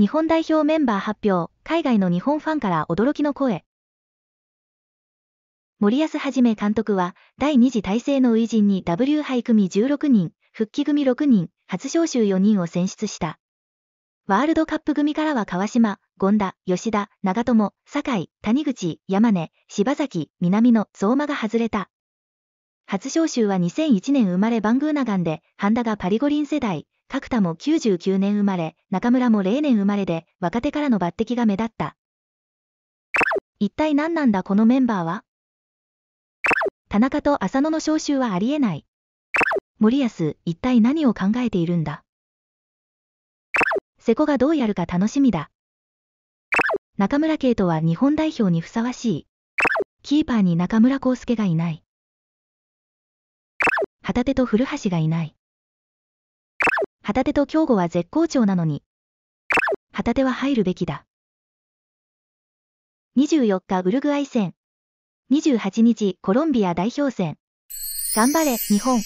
日本代表メンバー発表、海外の日本ファンから驚きの声。森保はじめ監督は、第2次体制の初陣に W 杯組16人、復帰組6人、初招集4人を選出した。ワールドカップ組からは川島、権田、吉田、長友、酒井、谷口、山根、柴崎、南野、相馬が外れた。初招集は2001年生まれバングーナガンで、ハンダがパリ五輪世代、角田も99年生まれ、中村も0年生まれで、若手からの抜擢が目立った。一体何なんだこのメンバーは田中と浅野の招集はありえない。森安、一体何を考えているんだ瀬古がどうやるか楽しみだ。中村圭とは日本代表にふさわしい。キーパーに中村康介がいない。旗手と古橋がいない。旗手と京吾は絶好調なのに。旗手は入るべきだ。24日ウルグアイ戦。28日コロンビア代表戦。頑張れ、日本。